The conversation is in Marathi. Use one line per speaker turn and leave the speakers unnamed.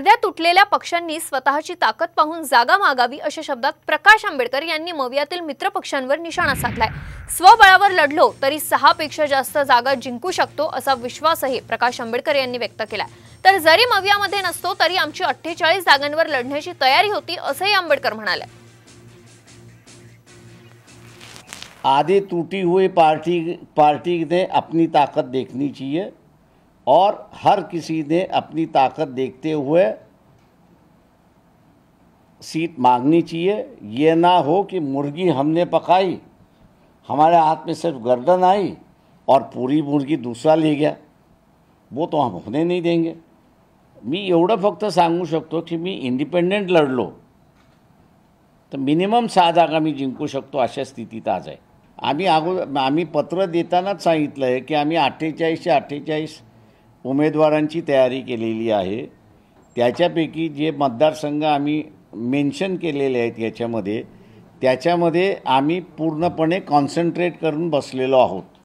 अर्ध्या तुटलेल्या पक्षांनी स्वतःची ताकद पाहून जागा मागावी अशा शब्दात प्रकाश आंबेडकर यांनी मवियातील मित्रपक्षांवर निशाणा साधलाय स्वबळावर लढलो तरी सहा पेक्षा जास्त जागा जिंकू शकतो असा विश्वासही प्रकाश आंबेडकर यांनी व्यक्त केला तर जरी मवियामध्ये नसतो तरी आमची अठ्ठेचाळीस जागांवर लढण्याची तयारी होती असंही आंबेडकर म्हणाले
आधी टूटी हुई पार्टी पार्टी ने अपनी ताकत देखनी चाहिए और हर किसी ने अपनी ताकत देखते हुए सीट मांगनी चाहिए ये ना हो कि मुर्गी हमने पकाई हमारे हाथ में सिर्फ गर्दन आई और पूरी मुर्गी दूसरा ले गया वो तो हम होने नहीं देंगे मी एवढं फक्त सांगू शकतो की मी इंडिपेंडेंट लढलो तर मिनिमम सहा जागा मी जिंकू शकतो अशा स्थितीत आज आहे आम्ही अगोदर आम्ही पत्र देतानाच सांगितलं आहे की आम्ही अठ्ठेचाळीसशे अठ्ठेचाळीस उमेदवारांची तयारी केलेली आहे त्याच्यापैकी जे मतदारसंघ आम्ही मेन्शन केलेले आहेत याच्यामध्ये त्याच्यामध्ये आम्ही पूर्णपणे कॉन्सन्ट्रेट करून बसलेलो आहोत